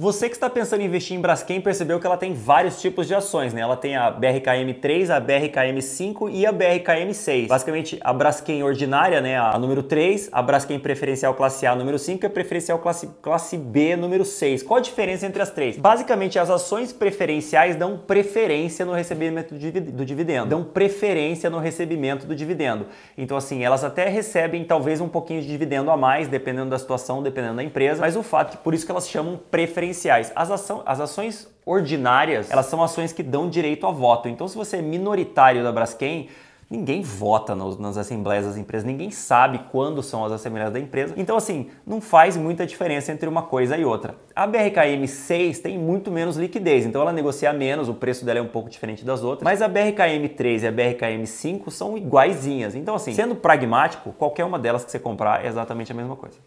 Você que está pensando em investir em Braskem percebeu que ela tem vários tipos de ações, né? Ela tem a BRKM3, a BRKM5 e a BRKM6. Basicamente, a Braskem ordinária, né? A número 3, a Braskem preferencial classe A número 5 e a preferencial classe, classe B número 6. Qual a diferença entre as três? Basicamente, as ações preferenciais dão preferência no recebimento do dividendo. Dão preferência no recebimento do dividendo. Então, assim, elas até recebem talvez um pouquinho de dividendo a mais, dependendo da situação, dependendo da empresa, mas o fato é que por isso que elas chamam preferencial preferenciais. As, ação, as ações ordinárias, elas são ações que dão direito a voto. Então, se você é minoritário da Braskem, Ninguém vota nos, nas assembleias das empresas, ninguém sabe quando são as assembleias da empresa. Então, assim, não faz muita diferença entre uma coisa e outra. A BRKM 6 tem muito menos liquidez, então ela negocia menos, o preço dela é um pouco diferente das outras. Mas a BRKM 3 e a BRKM 5 são iguaizinhas. Então, assim, sendo pragmático, qualquer uma delas que você comprar é exatamente a mesma coisa.